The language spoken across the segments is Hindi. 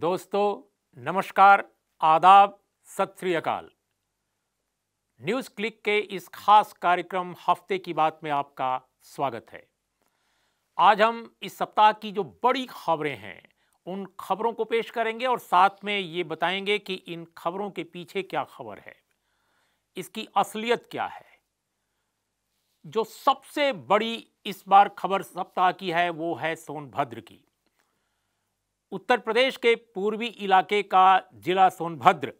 दोस्तों नमस्कार आदाब सत श्री अकाल न्यूज़ क्लिक के इस खास कार्यक्रम हफ्ते की बात में आपका स्वागत है आज हम इस सप्ताह की जो बड़ी खबरें हैं उन खबरों को पेश करेंगे और साथ में ये बताएंगे कि इन खबरों के पीछे क्या खबर है इसकी असलियत क्या है जो सबसे बड़ी इस बार खबर सप्ताह की है वो है सोनभद्र की उत्तर प्रदेश के पूर्वी इलाके का जिला सोनभद्र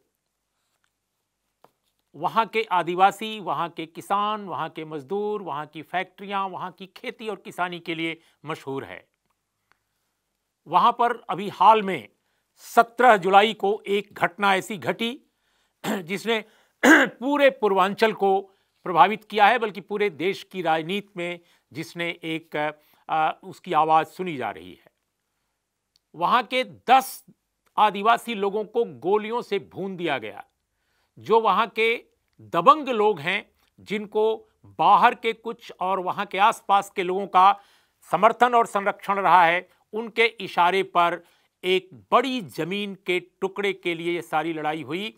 वहाँ के आदिवासी वहाँ के किसान वहाँ के मजदूर वहाँ की फैक्ट्रियाँ वहाँ की खेती और किसानी के लिए मशहूर है वहाँ पर अभी हाल में 17 जुलाई को एक घटना ऐसी घटी जिसने पूरे पूर्वांचल को प्रभावित किया है बल्कि पूरे देश की राजनीति में जिसने एक आ, उसकी आवाज़ सुनी जा रही है वहां के दस आदिवासी लोगों को गोलियों से भून दिया गया जो वहां के दबंग लोग हैं जिनको बाहर के कुछ और वहां के आसपास के लोगों का समर्थन और संरक्षण रहा है उनके इशारे पर एक बड़ी जमीन के टुकड़े के लिए ये सारी लड़ाई हुई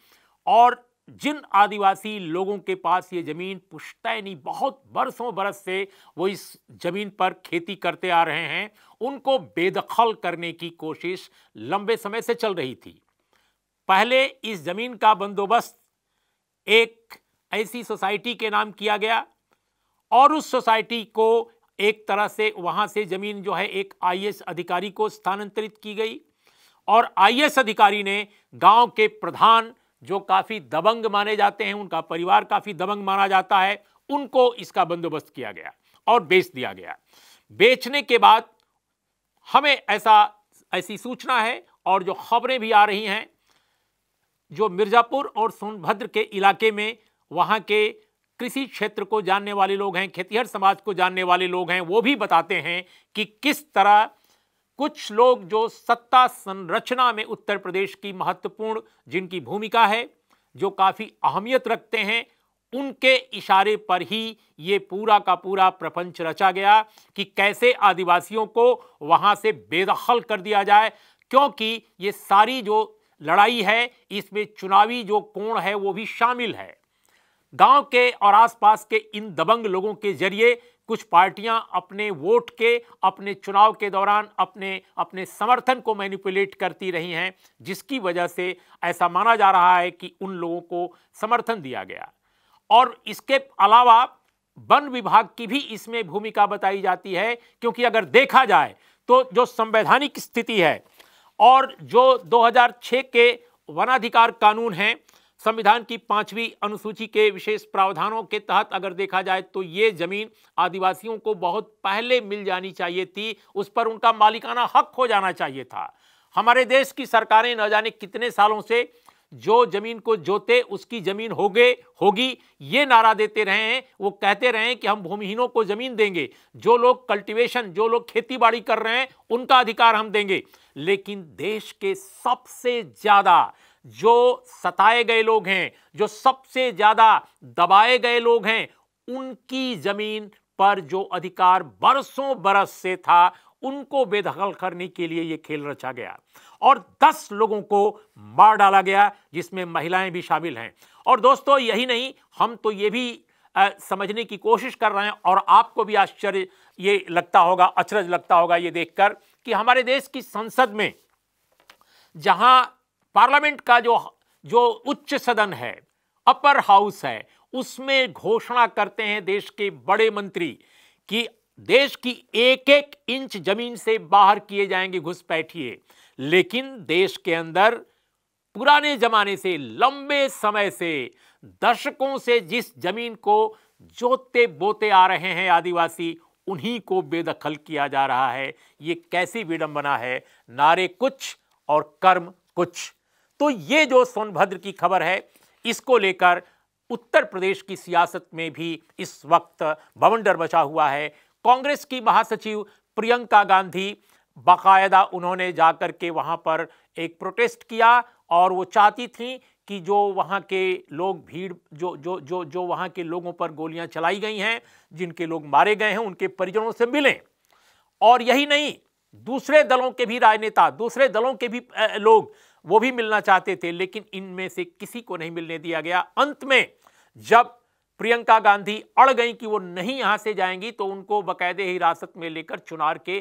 और जिन आदिवासी लोगों के पास ये ज़मीन पुश्तैनी बहुत बरसों बरस से वो इस ज़मीन पर खेती करते आ रहे हैं उनको बेदखल करने की कोशिश लंबे समय से चल रही थी पहले इस ज़मीन का बंदोबस्त एक ऐसी सोसाइटी के नाम किया गया और उस सोसाइटी को एक तरह से वहां से ज़मीन जो है एक आई अधिकारी को स्थानांतरित की गई और आई अधिकारी ने गांव के प्रधान जो काफ़ी दबंग माने जाते हैं उनका परिवार काफ़ी दबंग माना जाता है उनको इसका बंदोबस्त किया गया और बेच दिया गया बेचने के बाद हमें ऐसा ऐसी सूचना है और जो खबरें भी आ रही हैं जो मिर्ज़ापुर और सोनभद्र के इलाके में वहाँ के कृषि क्षेत्र को जानने वाले लोग हैं खेतीहर समाज को जानने वाले लोग हैं वो भी बताते हैं कि किस तरह कुछ लोग जो सत्ता संरचना में उत्तर प्रदेश की महत्वपूर्ण जिनकी भूमिका है जो काफ़ी अहमियत रखते हैं उनके इशारे पर ही ये पूरा का पूरा प्रपंच रचा गया कि कैसे आदिवासियों को वहाँ से बेदखल कर दिया जाए क्योंकि ये सारी जो लड़ाई है इसमें चुनावी जो कोण है वो भी शामिल है गांव के और आसपास के इन दबंग लोगों के जरिए कुछ पार्टियां अपने वोट के अपने चुनाव के दौरान अपने अपने समर्थन को मैनिपुलेट करती रही हैं जिसकी वजह से ऐसा माना जा रहा है कि उन लोगों को समर्थन दिया गया और इसके अलावा वन विभाग की भी इसमें भूमिका बताई जाती है क्योंकि अगर देखा जाए तो जो संवैधानिक स्थिति है और जो 2006 के वनाधिकार कानून हैं संविधान की पांचवी अनुसूची के विशेष प्रावधानों के तहत अगर देखा जाए तो ये जमीन आदिवासियों को बहुत पहले मिल जानी चाहिए थी उस पर उनका मालिकाना हक हो जाना चाहिए था हमारे देश की सरकारें न जाने कितने सालों से जो जमीन को जोते उसकी जमीन हो गए होगी ये नारा देते रहे हैं वो कहते रहे हैं कि हम भूमिहीनों को जमीन देंगे जो लोग कल्टीवेशन जो लोग खेती बाड़ी कर रहे हैं उनका अधिकार हम देंगे लेकिन देश के सबसे ज़्यादा जो सताए गए लोग हैं जो सबसे ज्यादा दबाए गए लोग हैं उनकी जमीन पर जो अधिकार बरसों बरस से था उनको बेदखल करने के लिए यह खेल रचा गया और 10 लोगों को मार डाला गया जिसमें महिलाएं भी शामिल हैं और दोस्तों यही नहीं हम तो ये भी आ, समझने की कोशिश कर रहे हैं और आपको भी आश्चर्य ये लगता होगा अचरज लगता होगा ये देखकर कि हमारे देश की संसद में जहां पार्लियामेंट का जो जो उच्च सदन है अपर हाउस है उसमें घोषणा करते हैं देश के बड़े मंत्री कि देश की एक एक इंच जमीन से बाहर किए जाएंगे घुसपैठिए लेकिन देश के अंदर पुराने जमाने से लंबे समय से दशकों से जिस जमीन को जोते बोते आ रहे हैं आदिवासी उन्हीं को बेदखल किया जा रहा है ये कैसी विडंबना है नारे कुछ और कर्म कुछ तो ये जो सोनभद्र की खबर है इसको लेकर उत्तर प्रदेश की सियासत में भी इस वक्त बवंडर बचा हुआ है कांग्रेस की महासचिव प्रियंका गांधी बाकायदा उन्होंने जाकर के वहाँ पर एक प्रोटेस्ट किया और वो चाहती थी कि जो वहाँ के लोग भीड़ जो जो जो जो वहाँ के लोगों पर गोलियाँ चलाई गई हैं जिनके लोग मारे गए हैं उनके परिजनों से मिलें और यही नहीं दूसरे दलों के भी राजनेता दूसरे दलों के भी लोग वो भी मिलना चाहते थे लेकिन इनमें से किसी को नहीं मिलने दिया गया अंत में जब प्रियंका गांधी अड़ गई कि वो नहीं यहाँ से जाएंगी तो उनको बकायदे हिरासत में लेकर चुनार के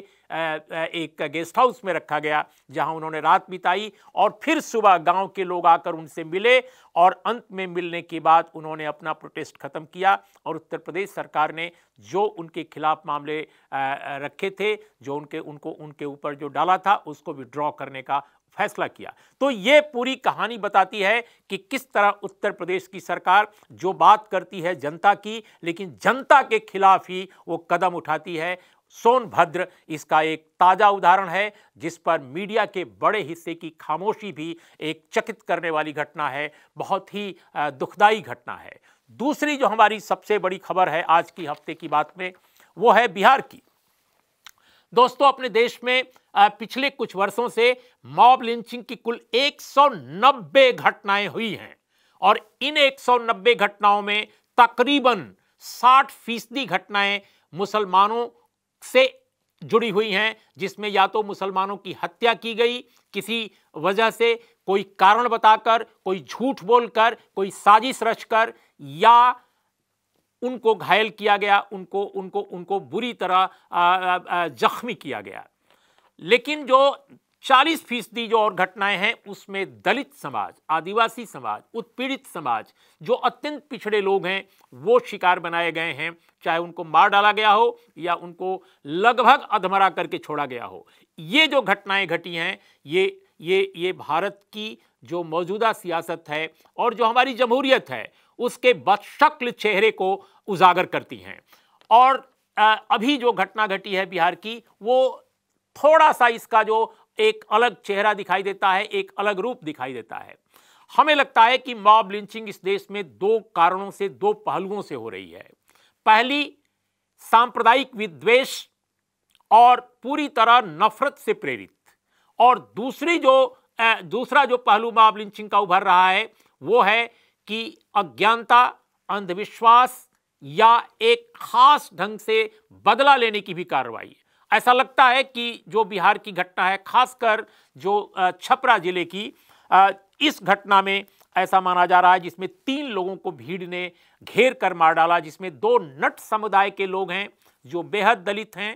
एक गेस्ट हाउस में रखा गया जहां उन्होंने रात बिताई और फिर सुबह गांव के लोग आकर उनसे मिले और अंत में मिलने के बाद उन्होंने अपना प्रोटेस्ट खत्म किया और उत्तर प्रदेश सरकार ने जो उनके खिलाफ मामले रखे थे जो उनके उनको उनके ऊपर जो डाला था उसको विड्रॉ करने का फैसला किया तो ये पूरी कहानी बताती है कि किस तरह उत्तर प्रदेश की सरकार जो बात करती है जनता की लेकिन जनता के खिलाफ ही वो कदम उठाती है सोनभद्र इसका एक ताज़ा उदाहरण है जिस पर मीडिया के बड़े हिस्से की खामोशी भी एक चकित करने वाली घटना है बहुत ही दुखदाई घटना है दूसरी जो हमारी सबसे बड़ी खबर है आज की हफ्ते की बात में वो है बिहार की दोस्तों अपने देश में पिछले कुछ वर्षों से मॉब लिंचिंग की कुल 190 घटनाएं हुई हैं और इन 190 घटनाओं में तकरीबन 60 फीसदी घटनाएं मुसलमानों से जुड़ी हुई हैं जिसमें या तो मुसलमानों की हत्या की गई किसी वजह से कोई कारण बताकर कोई झूठ बोलकर कोई साजिश रचकर या उनको घायल किया गया उनको उनको उनको बुरी तरह जख्मी किया गया लेकिन जो 40 फीसदी जो और घटनाएं हैं उसमें दलित समाज आदिवासी समाज उत्पीड़ित समाज जो अत्यंत पिछड़े लोग हैं वो शिकार बनाए गए हैं चाहे उनको मार डाला गया हो या उनको लगभग अधमरा करके छोड़ा गया हो ये जो घटनाएं घटी हैं ये ये ये भारत की जो मौजूदा सियासत है और जो हमारी जमहूरियत है उसके बदशक्ल चेहरे को उजागर करती हैं और अभी जो घटना घटी है बिहार की वो थोड़ा सा इसका जो एक अलग चेहरा दिखाई देता है एक अलग रूप दिखाई देता है हमें लगता है कि मॉब लिंचिंग इस देश में दो कारणों से दो पहलुओं से हो रही है पहली सांप्रदायिक विद्वेश और पूरी तरह नफरत से प्रेरित और दूसरी जो दूसरा जो पहलू मॉब लिंचिंग का उभर रहा है वो है कि अज्ञानता अंधविश्वास या एक खास ढंग से बदला लेने की भी कार्रवाई ऐसा लगता है कि जो बिहार की घटना है खासकर जो छपरा जिले की इस घटना में ऐसा माना जा रहा है जिसमें तीन लोगों को भीड़ ने घेर कर मार डाला जिसमें दो नट समुदाय के लोग हैं जो बेहद दलित हैं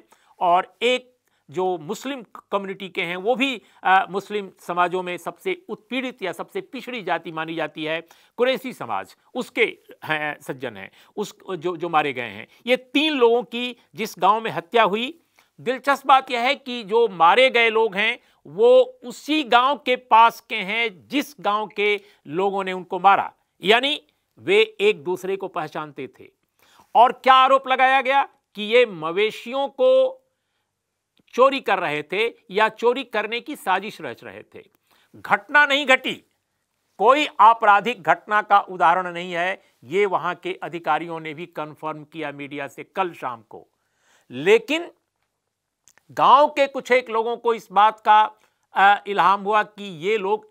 और एक जो मुस्लिम कम्युनिटी के हैं वो भी आ, मुस्लिम समाजों में सबसे उत्पीड़ित या सबसे पिछड़ी जाति मानी जाती है कुरैसी समाज उसके हैं सज्जन हैं उस जो जो मारे गए हैं ये तीन लोगों की जिस गांव में हत्या हुई दिलचस्प बात यह है कि जो मारे गए लोग हैं वो उसी गांव के पास के हैं जिस गांव के लोगों ने उनको मारा यानी वे एक दूसरे को पहचानते थे और क्या आरोप लगाया गया कि ये मवेशियों को चोरी कर रहे थे या चोरी करने की साजिश रच रहे थे घटना नहीं घटी कोई आपराधिक घटना का उदाहरण नहीं है ये वहां के अधिकारियों ने भी कंफर्म किया मीडिया से कल शाम को लेकिन गांव के कुछ एक लोगों को इस बात का इल्हाम हुआ कि ये लोग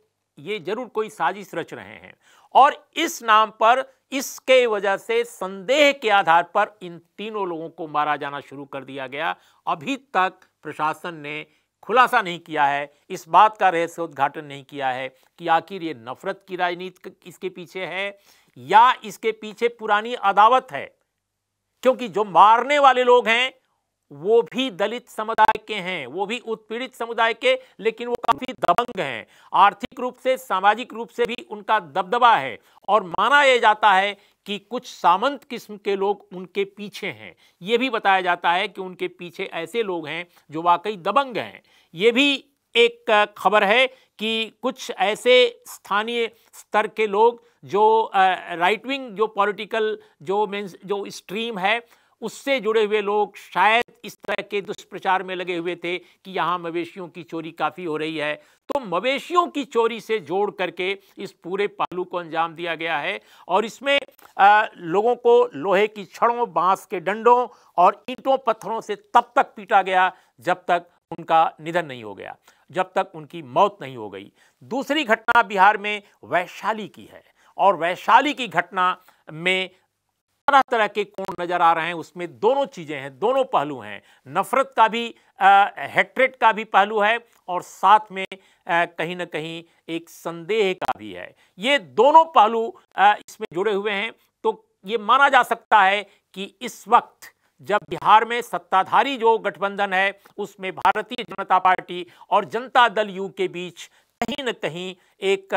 ये जरूर कोई साजिश रच रहे हैं और इस नाम पर इसके वजह से संदेह के आधार पर इन तीनों लोगों को मारा जाना शुरू कर दिया गया अभी तक प्रशासन ने खुलासा नहीं किया है इस बात का रहस्य उद्घाटन नहीं किया है कि आखिर ये नफरत की राजनीति इसके पीछे है या इसके पीछे पुरानी अदावत है क्योंकि जो मारने वाले लोग हैं वो भी दलित समुदाय के हैं वो भी उत्पीड़ित समुदाय के लेकिन वो काफी दबंग हैं आर्थिक रूप से सामाजिक रूप से भी उनका दबदबा है और माना यह जाता है कि कुछ सामंत किस्म के लोग उनके पीछे हैं ये भी बताया जाता है कि उनके पीछे ऐसे लोग हैं जो वाकई दबंग हैं ये भी एक खबर है कि कुछ ऐसे स्थानीय स्तर के लोग जो राइट विंग जो पॉलिटिकल जो मीन्स जो स्ट्रीम है उससे जुड़े हुए लोग शायद इस तरह के दुष्प्रचार में लगे हुए थे कि यहाँ मवेशियों की चोरी काफ़ी हो रही है तो मवेशियों की चोरी से जोड़ करके इस पूरे पहलू को अंजाम दिया गया है और इसमें आ, लोगों को लोहे की छड़ों बांस के डंडों और ईंटों पत्थरों से तब तक पीटा गया जब तक उनका निधन नहीं हो गया जब तक उनकी मौत नहीं हो गई दूसरी घटना बिहार में वैशाली की है और वैशाली की घटना में तरह तरह के कोण नजर आ रहे हैं उसमें दोनों चीजें हैं दोनों पहलू हैं नफरत का भी हेट्रेट का भी पहलू है और साथ में कहीं ना कहीं एक संदेह का भी है ये दोनों पहलू इसमें जुड़े हुए हैं तो ये माना जा सकता है कि इस वक्त जब बिहार में सत्ताधारी जो गठबंधन है उसमें भारतीय जनता पार्टी और जनता दल यू के बीच कहीं ना कहीं एक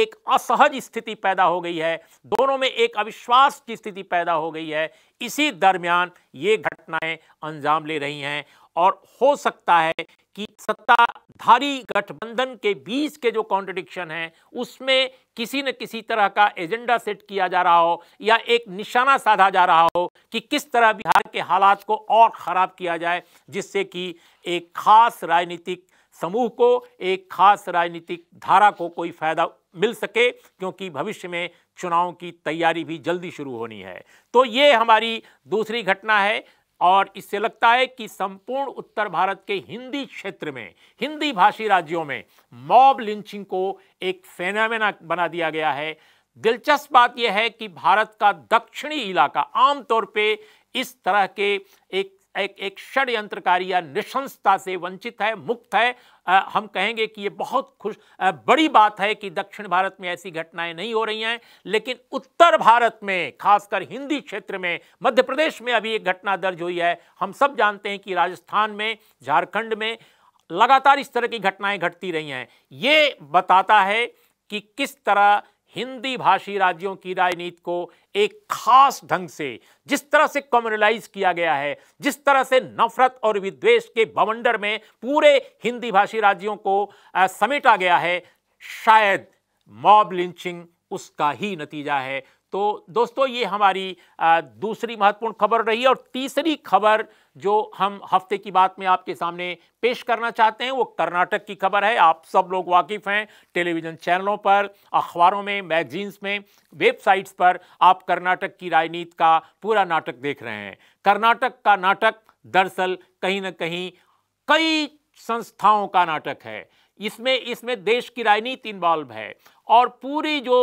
एक असहज स्थिति पैदा हो गई है दोनों में एक अविश्वास की स्थिति पैदा हो गई है इसी दरमियान ये घटनाएं अंजाम ले रही हैं और हो सकता है कि सत्ताधारी गठबंधन के बीच के जो कॉन्ट्रडिक्शन हैं उसमें किसी न किसी तरह का एजेंडा सेट किया जा रहा हो या एक निशाना साधा जा रहा हो कि किस तरह बिहार के हालात को और ख़राब किया जाए जिससे कि एक खास राजनीतिक समूह को एक खास राजनीतिक धारा को कोई फायदा मिल सके क्योंकि भविष्य में चुनाव की तैयारी भी जल्दी शुरू होनी है तो ये हमारी दूसरी घटना है और इससे लगता है कि संपूर्ण उत्तर भारत के हिंदी क्षेत्र में हिंदी भाषी राज्यों में मॉब लिंचिंग को एक फेनामेना बना दिया गया है दिलचस्प बात यह है कि भारत का दक्षिणी इलाका आमतौर पे इस तरह के एक एक एक षड्यंत्रकारी या निशंसता से वंचित है मुक्त है आ, हम कहेंगे कि ये बहुत खुश आ, बड़ी बात है कि दक्षिण भारत में ऐसी घटनाएं नहीं हो रही हैं लेकिन उत्तर भारत में खासकर हिंदी क्षेत्र में मध्य प्रदेश में अभी एक घटना दर्ज हुई है हम सब जानते हैं कि राजस्थान में झारखंड में लगातार इस तरह की घटनाएं घटती रही हैं ये बताता है कि किस तरह हिंदी भाषी राज्यों की राजनीति को एक खास ढंग से जिस तरह से कम्युनलाइज किया गया है जिस तरह से नफरत और विद्वेष के बवंडर में पूरे हिंदी भाषी राज्यों को समेटा गया है शायद मॉब लिंचिंग उसका ही नतीजा है तो दोस्तों ये हमारी दूसरी महत्वपूर्ण खबर रही और तीसरी खबर जो हम हफ्ते की बात में आपके सामने पेश करना चाहते हैं वो कर्नाटक की खबर है आप सब लोग वाकिफ़ हैं टेलीविज़न चैनलों पर अखबारों में मैगजीन्स में वेबसाइट्स पर आप कर्नाटक की राजनीति का पूरा नाटक देख रहे हैं कर्नाटक का नाटक दरअसल कहीं ना कहीं कई संस्थाओं का नाटक है इसमें इसमें देश की राजनीति इन्वॉल्व है और पूरी जो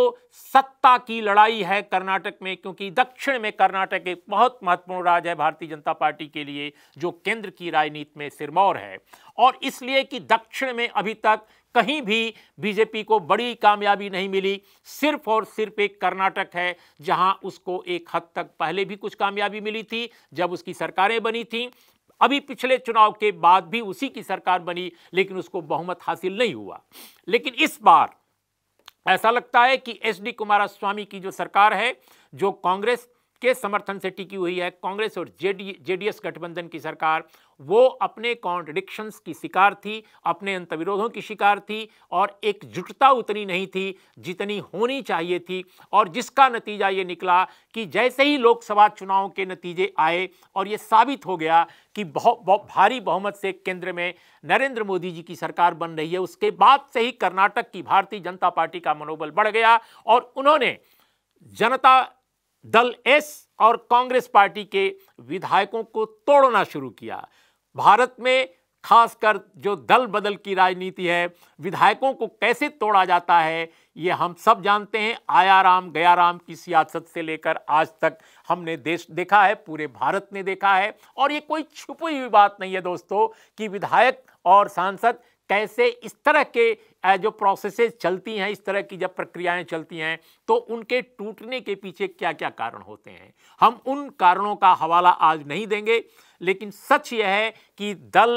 सत्ता की लड़ाई है कर्नाटक में क्योंकि दक्षिण में कर्नाटक एक बहुत महत्वपूर्ण राज्य है भारतीय जनता पार्टी के लिए जो केंद्र की राजनीति में सिरमौर है और इसलिए कि दक्षिण में अभी तक कहीं भी बीजेपी को बड़ी कामयाबी नहीं मिली सिर्फ और सिर्फ एक कर्नाटक है जहां उसको एक हद तक पहले भी कुछ कामयाबी मिली थी जब उसकी सरकारें बनी थीं अभी पिछले चुनाव के बाद भी उसी की सरकार बनी लेकिन उसको बहुमत हासिल नहीं हुआ लेकिन इस बार ऐसा लगता है कि एच डी स्वामी की जो सरकार है जो कांग्रेस के समर्थन से टिकी हुई है कांग्रेस और जेडी जेडीएस गठबंधन की सरकार वो अपने कॉन्ट्रडिक्शंस की शिकार थी अपने अंतविरोधों की शिकार थी और एकजुटता उतनी नहीं थी जितनी होनी चाहिए थी और जिसका नतीजा ये निकला कि जैसे ही लोकसभा चुनाव के नतीजे आए और ये साबित हो गया कि बहुत बहु, भारी बहुमत से केंद्र में नरेंद्र मोदी जी की सरकार बन रही है उसके बाद से ही कर्नाटक की भारतीय जनता पार्टी का मनोबल बढ़ गया और उन्होंने जनता दल एस और कांग्रेस पार्टी के विधायकों को तोड़ना शुरू किया भारत में खासकर जो दल बदल की राजनीति है विधायकों को कैसे तोड़ा जाता है ये हम सब जानते हैं आया राम गया राम की सियासत से लेकर आज तक हमने देश देखा है पूरे भारत ने देखा है और ये कोई छुपी हुई बात नहीं है दोस्तों कि विधायक और सांसद कैसे इस तरह के जो प्रोसेसेस चलती हैं इस तरह की जब प्रक्रियाएं चलती हैं तो उनके टूटने के पीछे क्या क्या कारण होते हैं हम उन कारणों का हवाला आज नहीं देंगे लेकिन सच यह है कि दल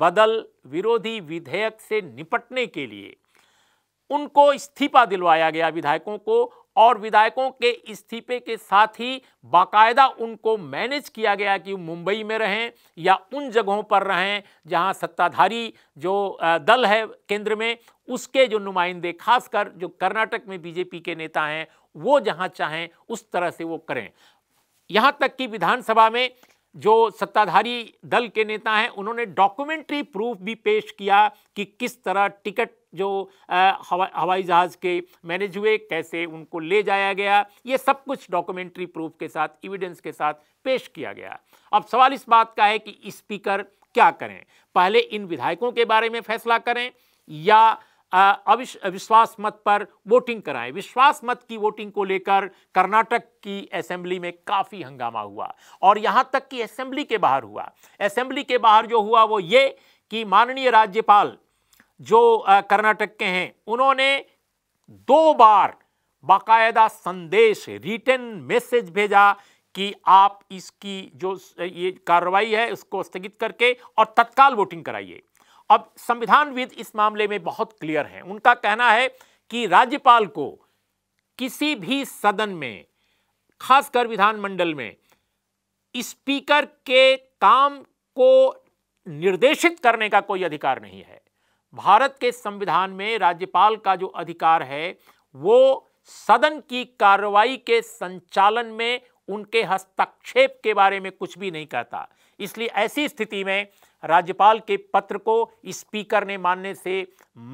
बदल विरोधी विधेयक से निपटने के लिए उनको इस्तीफा दिलवाया गया विधायकों को और विधायकों के इस्तीफे के साथ ही बाकायदा उनको मैनेज किया गया कि मुंबई में रहें या उन जगहों पर रहें जहां सत्ताधारी जो दल है केंद्र में उसके जो नुमाइंदे खासकर जो कर्नाटक में बीजेपी के नेता हैं वो जहां चाहें उस तरह से वो करें यहाँ तक कि विधानसभा में जो सत्ताधारी दल के नेता हैं उन्होंने डॉक्यूमेंट्री प्रूफ भी पेश किया कि किस तरह टिकट जो हवा, हवाई जहाज़ के मैनेज हुए कैसे उनको ले जाया गया ये सब कुछ डॉक्यूमेंट्री प्रूफ के साथ एविडेंस के साथ पेश किया गया अब सवाल इस बात का है कि स्पीकर क्या करें पहले इन विधायकों के बारे में फैसला करें या अविश्वास मत पर वोटिंग कराएं विश्वास मत की वोटिंग को लेकर कर्नाटक की असेंबली में काफ़ी हंगामा हुआ और यहां तक कि असेंबली के बाहर हुआ असेंबली के बाहर जो हुआ वो ये कि माननीय राज्यपाल जो कर्नाटक के हैं उन्होंने दो बार बाकायदा संदेश रिटर्न मैसेज भेजा कि आप इसकी जो ये कार्रवाई है उसको स्थगित करके और तत्काल वोटिंग कराइए अब संविधानविद इस मामले में बहुत क्लियर हैं उनका कहना है कि राज्यपाल को किसी भी सदन में खासकर विधानमंडल में स्पीकर के काम को निर्देशित करने का कोई अधिकार नहीं है भारत के संविधान में राज्यपाल का जो अधिकार है वो सदन की कार्रवाई के संचालन में उनके हस्तक्षेप के बारे में कुछ भी नहीं कहता इसलिए ऐसी स्थिति में राज्यपाल के पत्र को स्पीकर ने मानने से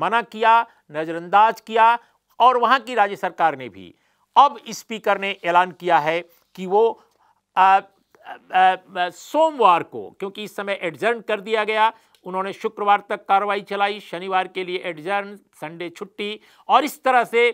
मना किया नज़रअंदाज किया और वहाँ की राज्य सरकार ने भी अब स्पीकर ने ऐलान किया है कि वो सोमवार को क्योंकि इस समय एडजर्न कर दिया गया उन्होंने शुक्रवार तक कार्रवाई चलाई शनिवार के लिए एडजर्न संडे छुट्टी और इस तरह से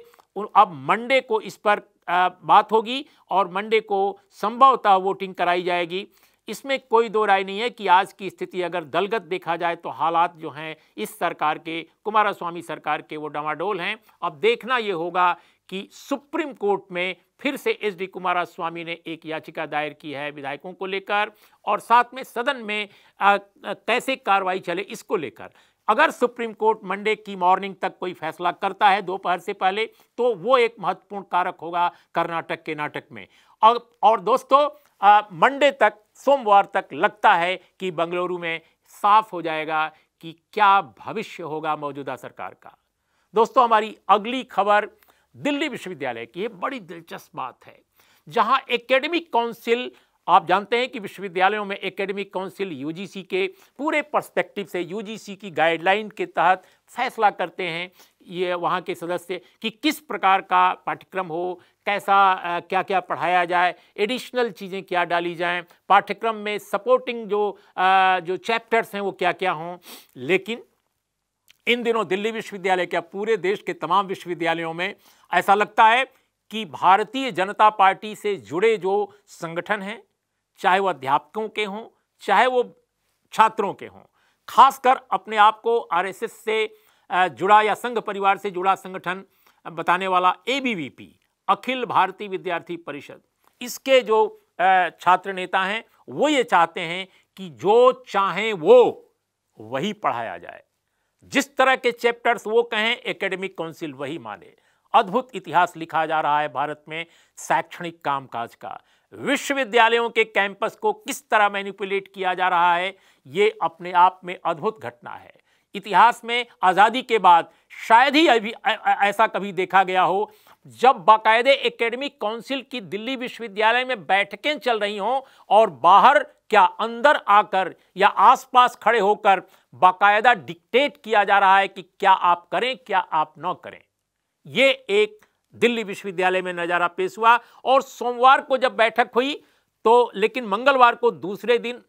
अब मंडे को इस पर आ, बात होगी और मंडे को संभवतः वोटिंग कराई जाएगी इसमें कोई दो राय नहीं है कि आज की स्थिति अगर दलगत देखा जाए तो हालात जो हैं इस सरकार के कुमारा स्वामी सरकार के वो डमाडोल हैं अब देखना ये होगा कि सुप्रीम कोर्ट में फिर से एच डी कुमारा स्वामी ने एक याचिका दायर की है विधायकों को लेकर और साथ में सदन में आ, कैसे कार्रवाई चले इसको लेकर अगर सुप्रीम कोर्ट मंडे की मॉर्निंग तक कोई फैसला करता है दोपहर से पहले तो वो एक महत्वपूर्ण कारक होगा कर्नाटक के नाटक में और और दोस्तों मंडे तक सोमवार तक लगता है कि बंगलुरु में साफ हो जाएगा कि क्या भविष्य होगा मौजूदा सरकार का दोस्तों हमारी अगली खबर दिल्ली विश्वविद्यालय की बड़ी दिलचस्प बात है जहां एकेडमिक काउंसिल आप जानते हैं कि विश्वविद्यालयों में एकेडमिक काउंसिल यूजीसी के पूरे पर्सपेक्टिव से यूजीसी की गाइडलाइन के तहत फैसला करते हैं ये वहाँ के सदस्य कि किस प्रकार का पाठ्यक्रम हो कैसा क्या क्या पढ़ाया जाए एडिशनल चीज़ें क्या डाली जाएं पाठ्यक्रम में सपोर्टिंग जो जो चैप्टर्स हैं वो क्या क्या हों लेकिन इन दिनों दिल्ली विश्वविद्यालय क्या पूरे देश के तमाम विश्वविद्यालयों में ऐसा लगता है कि भारतीय जनता पार्टी से जुड़े जो संगठन हैं चाहे वो अध्यापकों के हों चाहे वो छात्रों के हों खासकर अपने आप को आरएसएस से जुड़ा या संघ परिवार से जुड़ा संगठन बताने वाला ए अखिल भारतीय विद्यार्थी परिषद इसके जो छात्र नेता हैं वो ये चाहते हैं कि जो चाहें वो वही पढ़ाया जाए जिस तरह के चैप्टर्स वो कहें एकेडमिक काउंसिल वही माने अद्भुत इतिहास लिखा जा रहा है भारत में शैक्षणिक कामकाज का विश्वविद्यालयों के कैंपस को किस तरह मैनिपुलेट किया जा रहा है ये अपने आप में अद्भुत घटना है इतिहास में आज़ादी के बाद शायद ही अभी ऐसा कभी देखा गया हो जब बाकायदे एकेडमिक काउंसिल की दिल्ली विश्वविद्यालय में बैठकें चल रही हों और बाहर क्या अंदर आकर या आसपास खड़े होकर बाकायदा डिक्टेट किया जा रहा है कि क्या आप करें क्या आप न करें यह एक दिल्ली विश्वविद्यालय में नज़ारा पेश हुआ और सोमवार को जब बैठक हुई तो लेकिन मंगलवार को दूसरे दिन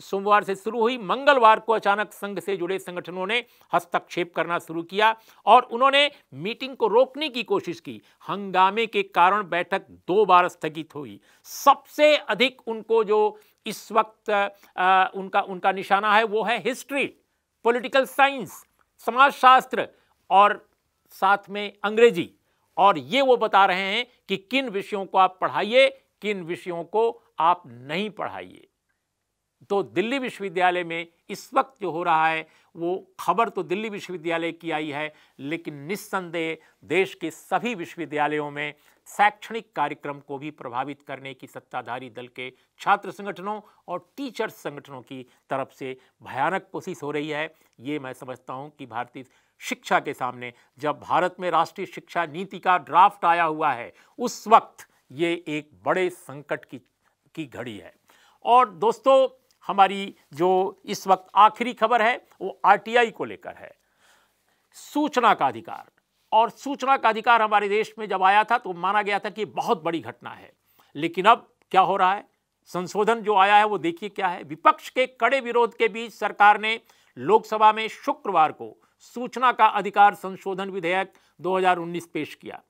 सोमवार से शुरू हुई मंगलवार को अचानक संघ से जुड़े संगठनों ने हस्तक्षेप करना शुरू किया और उन्होंने मीटिंग को रोकने की कोशिश की हंगामे के कारण बैठक दो बार स्थगित हुई सबसे अधिक उनको जो इस वक्त आ, उनका उनका निशाना है वो है हिस्ट्री पॉलिटिकल साइंस समाजशास्त्र और साथ में अंग्रेजी और ये वो बता रहे हैं कि किन विषयों को आप पढ़ाइए किन विषयों को आप नहीं पढ़ाइए तो दिल्ली विश्वविद्यालय में इस वक्त जो हो रहा है वो खबर तो दिल्ली विश्वविद्यालय की आई है लेकिन निस्संदेह देश के सभी विश्वविद्यालयों में शैक्षणिक कार्यक्रम को भी प्रभावित करने की सत्ताधारी दल के छात्र संगठनों और टीचर्स संगठनों की तरफ से भयानक कोशिश हो रही है ये मैं समझता हूँ कि भारतीय शिक्षा के सामने जब भारत में राष्ट्रीय शिक्षा नीति का ड्राफ्ट आया हुआ है उस वक्त ये एक बड़े संकट की की घड़ी है और दोस्तों हमारी जो इस वक्त आखिरी खबर है वो आरटीआई को लेकर है सूचना का अधिकार और सूचना का अधिकार हमारे देश में जब आया था तो माना गया था कि बहुत बड़ी घटना है लेकिन अब क्या हो रहा है संशोधन जो आया है वो देखिए क्या है विपक्ष के कड़े विरोध के बीच सरकार ने लोकसभा में शुक्रवार को सूचना का अधिकार संशोधन विधेयक 2019 पेश किया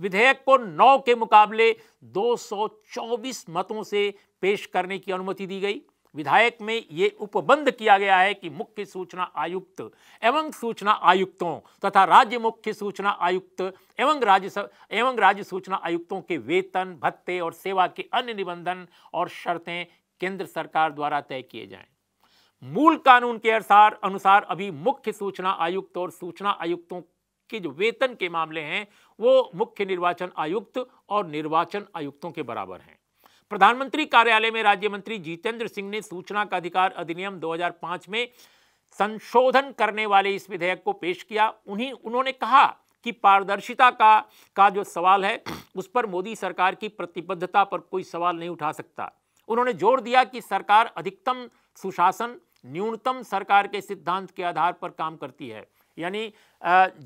विधेयक को 9 के मुकाबले 224 मतों से पेश करने की अनुमति दी गई विधायक में ये उपबंध किया गया है कि मुख्य सूचना आयुक्त एवं सूचना आयुक्तों तथा राज्य मुख्य सूचना आयुक्त एवं राज्य एवं राज्य सूचना आयुक्तों के वेतन भत्ते और सेवा के अन्य निबंधन और शर्तें केंद्र सरकार द्वारा तय किए जाएं मूल कानून के अनुसार अनुसार अभी मुख्य सूचना आयुक्त और सूचना आयुक्तों के जो वेतन के मामले हैं वो मुख्य निर्वाचन आयुक्त और निर्वाचन आयुक्तों के बराबर हैं प्रधानमंत्री कार्यालय में राज्य मंत्री जितेंद्र सिंह ने सूचना का अधिकार अधिनियम 2005 में संशोधन करने वाले इस विधेयक को पेश किया उन्हीं उन्होंने कहा कि पारदर्शिता का का जो सवाल है उस पर मोदी सरकार की प्रतिबद्धता पर कोई सवाल नहीं उठा सकता उन्होंने जोर दिया कि सरकार अधिकतम सुशासन न्यूनतम सरकार के सिद्धांत के आधार पर काम करती है यानी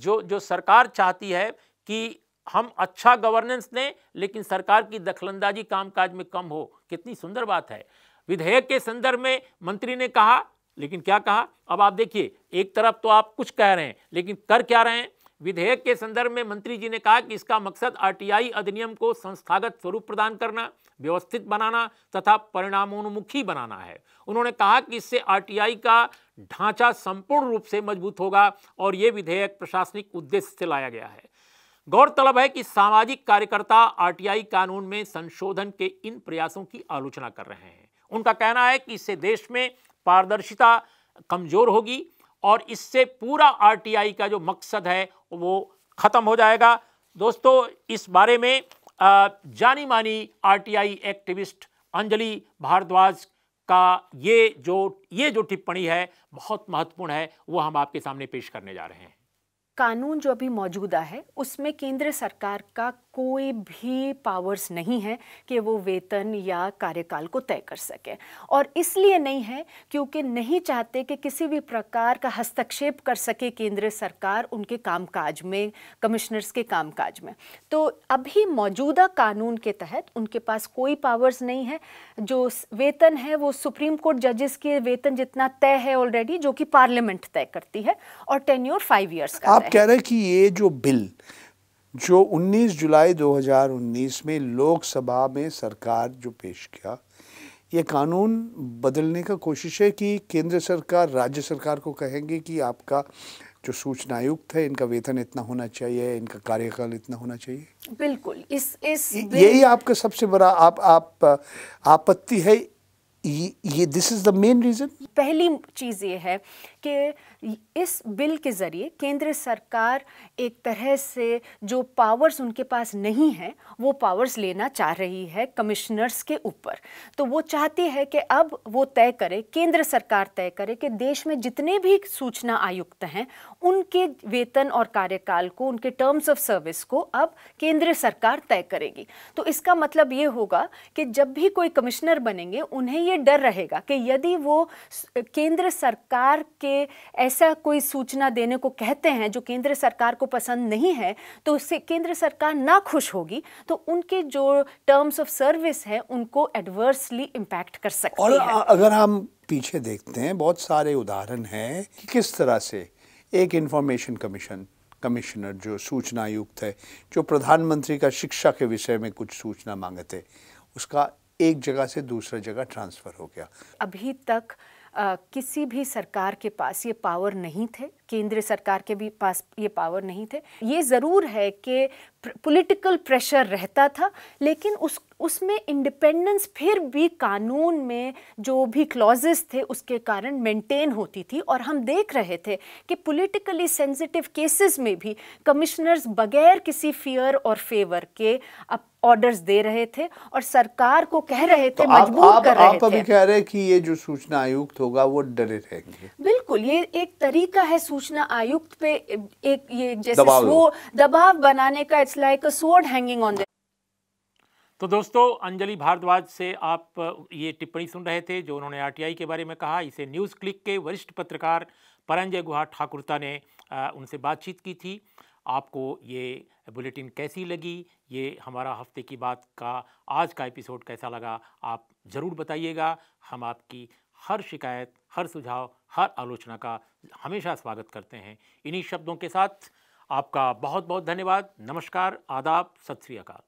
जो जो सरकार चाहती है कि हम अच्छा गवर्नेंस दें लेकिन सरकार की दखलंदाजी कामकाज में कम हो कितनी सुंदर बात है विधेयक के संदर्भ में मंत्री ने कहा लेकिन क्या कहा अब आप देखिए एक तरफ तो आप कुछ कह रहे हैं लेकिन कर क्या रहे हैं विधेयक के संदर्भ में मंत्री जी ने कहा कि इसका मकसद आरटीआई अधिनियम को संस्थागत स्वरूप प्रदान करना व्यवस्थित बनाना तथा परिणामोन्मुखी बनाना है उन्होंने कहा कि इससे आरटीआई का ढांचा संपूर्ण रूप से मजबूत होगा और ये विधेयक प्रशासनिक उद्देश्य से लाया गया है गौरतलब है कि सामाजिक कार्यकर्ता आरटीआई कानून में संशोधन के इन प्रयासों की आलोचना कर रहे हैं उनका कहना है कि इससे देश में पारदर्शिता कमजोर होगी और इससे पूरा आरटीआई का जो मकसद है वो ख़त्म हो जाएगा दोस्तों इस बारे में जानी मानी आरटीआई एक्टिविस्ट अंजलि भारद्वाज का ये जो ये जो टिप्पणी है बहुत महत्वपूर्ण है वो हम आपके सामने पेश करने जा रहे हैं कानून जो अभी मौजूदा है उसमें केंद्र सरकार का कोई भी पावर्स नहीं है कि वो वेतन या कार्यकाल को तय कर सकें और इसलिए नहीं है क्योंकि नहीं चाहते कि किसी भी प्रकार का हस्तक्षेप कर सके केंद्र सरकार उनके कामकाज में कमिश्नर्स के कामकाज में तो अभी मौजूदा कानून के तहत उनके पास कोई पावर्स नहीं है जो वेतन है वो सुप्रीम कोर्ट जजेस के वेतन जितना तय है ऑलरेडी जो कि पार्लियामेंट तय करती है और टेन्योर फाइव ईयर्स का आप कह रहे हैं कि ये जो बिल जो 19 जुलाई 2019 में लोकसभा में सरकार जो पेश किया ये कानून बदलने का कोशिश है कि केंद्र सरकार राज्य सरकार को कहेंगे कि आपका जो सूचना आयुक्त है इनका वेतन इतना होना चाहिए इनका कार्यकाल इतना होना चाहिए बिल्कुल इस इस यही आपका सबसे बड़ा आप आप आपत्ति है ये this is the main reason पहली चीज ये है कि इस बिल के ज़रिए केंद्र सरकार एक तरह से जो पावर्स उनके पास नहीं है वो पावर्स लेना चाह रही है कमिश्नर्स के ऊपर तो वो चाहती है कि अब वो तय करे केंद्र सरकार तय करे कि देश में जितने भी सूचना आयुक्त हैं उनके वेतन और कार्यकाल को उनके टर्म्स ऑफ सर्विस को अब केंद्र सरकार तय करेगी तो इसका मतलब ये होगा कि जब भी कोई कमिश्नर बनेंगे उन्हें ये डर रहेगा कि यदि वो केंद्र सरकार के के ऐसा कोई सूचना देने को कहते हैं जो केंद्र सरकार को पसंद नहीं है तो उससे केंद्र सरकार ना खुश होगी तो उनके जो टर्म्स ऑफ सर्विस हैं उनको एडवर्सली इम्पैक्ट कर सकते हैं अगर हम पीछे देखते हैं बहुत सारे उदाहरण हैं कि किस तरह से एक इंफॉर्मेशन कमीशन कमिश्नर जो सूचना आयुक्त है जो प्रधानमंत्री का शिक्षा के विषय में कुछ सूचना मांगे थे उसका एक जगह से दूसरा जगह ट्रांसफ़र हो गया अभी तक किसी भी सरकार के पास ये पावर नहीं थे केंद्र सरकार के भी पास ये पावर नहीं थे ये ज़रूर है कि पॉलिटिकल प्रेशर रहता था लेकिन उस उसमें इंडिपेंडेंस फिर भी कानून में जो भी क्लॉजेस थे उसके कारण मेंटेन होती थी और हम देख रहे थे कि पॉलिटिकली सेंसिटिव केसेस में भी कमिश्नर्स बगैर किसी फियर और फेवर के अब ऑर्डर्स दे रहे थे और सरकार को कह रहे थे तो मजबूर कर रहे आप अभी कह रहे हैं कि ये जो सूचना आयुक्त होगा वो डरे रहेंगे बिल्कुल ये एक तरीका है सूचना आयुक्त पे एक ये जैसे दबाव, दबाव बनाने का it's like a sword hanging on तो दोस्तों अंजलि भारद्वाज से आप ये टिप्पणी सुन रहे थे जो उन्होंने आरटीआई के बारे में कहा इसे न्यूज़ क्लिक के वरिष्ठ पत्रकार परंजय गुहा ठाकुरता ने उनसे बातचीत की थी आपको ये बुलेटिन कैसी लगी ये हमारा हफ्ते की बात का आज का एपिसोड कैसा लगा आप ज़रूर बताइएगा हम आपकी हर शिकायत हर सुझाव हर आलोचना का हमेशा स्वागत करते हैं इन्हीं शब्दों के साथ आपका बहुत बहुत धन्यवाद नमस्कार आदाब सत श्री अकाल